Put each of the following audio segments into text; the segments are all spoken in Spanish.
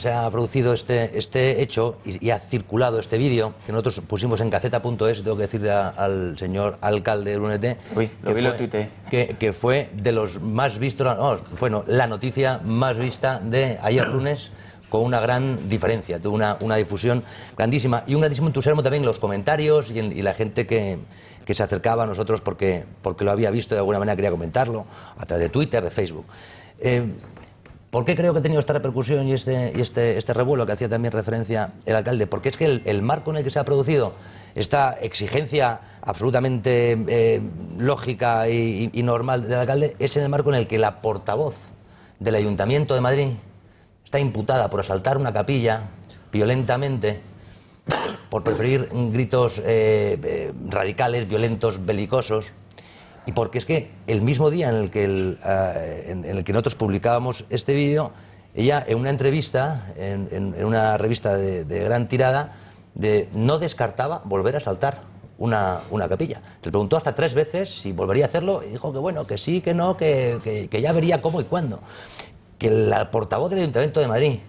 Se ha producido este, este hecho y, ha circulado este vídeo que nosotros pusimos en caceta.es, tengo que decirle al señor alcalde de Lunete, que fue- de los más vistos, no, bueno, la noticia más vista de ayer lunes con una gran diferencia, tuvo una, una difusión grandísima y un grandísimo entusiasmo también en los comentarios y, la gente que, se acercaba a nosotros porque, porque lo había visto de alguna manera, quería comentarlo, a través de Twitter, de Facebook. Eh, ¿Por qué creo que ha tenido esta repercusión este, y este, este, revuelo que hacía también referencia el alcalde? Porque es que el, marco en el que se ha producido esta exigencia absolutamente eh, lógica y, normal del alcalde es en el marco en el que la portavoz del Ayuntamiento de Madrid está imputada por asaltar una capilla violentamente, por preferir gritos eh, eh, radicales, violentos, belicosos. Y porque es que el mismo día en el que, eh, en, el que nosotros publicábamos este vídeo, ella en una entrevista, en, una revista de, gran tirada, no descartaba volver a saltar una, capilla. le preguntó hasta tres veces si volvería a hacerlo y dijo que bueno, que sí, que no, que, ya vería cómo y cuándo. Que la portavoz del Ayuntamiento de Madrid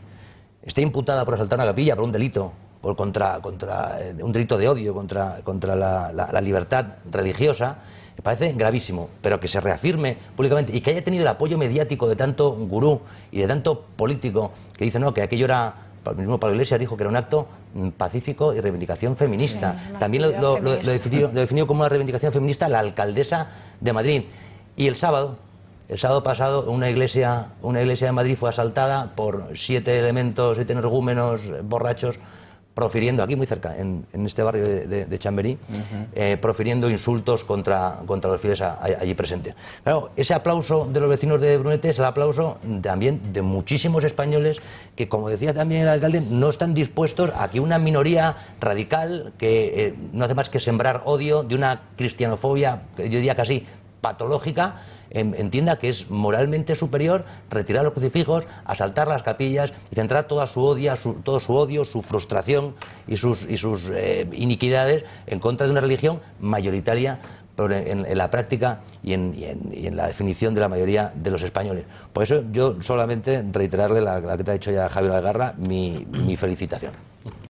esté imputada por asaltar una capilla por un delito, por contra, contra eh, un delito de odio contra, contra la libertad religiosa parece gravísimo, pero que se reafirme públicamente y que haya tenido el apoyo mediático de tanto gurú y de tanto político que dice no, que aquello era el mismo Pablo Iglesias dijo que era un acto mm, pacífico y reivindicación feminista. También lo, definió, como una reivindicación feminista la alcaldesa de Madrid. Y el sábado, el sábado pasado, una iglesia, una iglesia de Madrid fue asaltada por siete elementos, siete energúmenos borrachos profiriendo aquí muy cerca, en, este barrio de, Chamberí, eh, profiriendo insultos contra, contra los fieles allí presentes. Claro, ese aplauso de los vecinos de Brunete es el aplauso también de muchísimos españoles que, como decía también el alcalde, no están dispuestos a que una minoría radical que eh, no hace más que sembrar odio de una cristianofobia, yo diría casi patológica entienda que es moralmente superior retirar los crucifijos, asaltar las capillas y centrar toda su odia, todo su odio, su frustración y sus, y sus eh, iniquidades en contra de una religión mayoritaria en, la práctica y en, la definición de la mayoría de los españoles. Por eso yo solamente reiterarle la, que te ha dicho ya Javier Algarra, mi, mi felicitación.